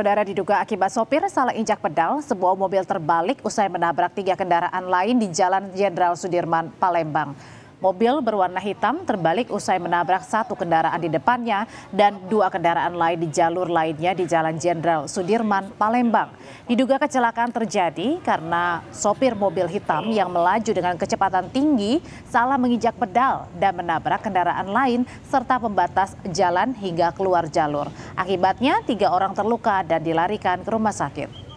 Saudara diduga akibat sopir salah injak pedal, sebuah mobil terbalik usai menabrak tiga kendaraan lain di Jalan Jenderal Sudirman, Palembang. Mobil berwarna hitam terbalik usai menabrak satu kendaraan di depannya dan dua kendaraan lain di jalur lainnya di Jalan Jenderal Sudirman, Palembang. Diduga kecelakaan terjadi karena sopir mobil hitam yang melaju dengan kecepatan tinggi salah menginjak pedal dan menabrak kendaraan lain serta pembatas jalan hingga keluar jalur. Akibatnya tiga orang terluka dan dilarikan ke rumah sakit.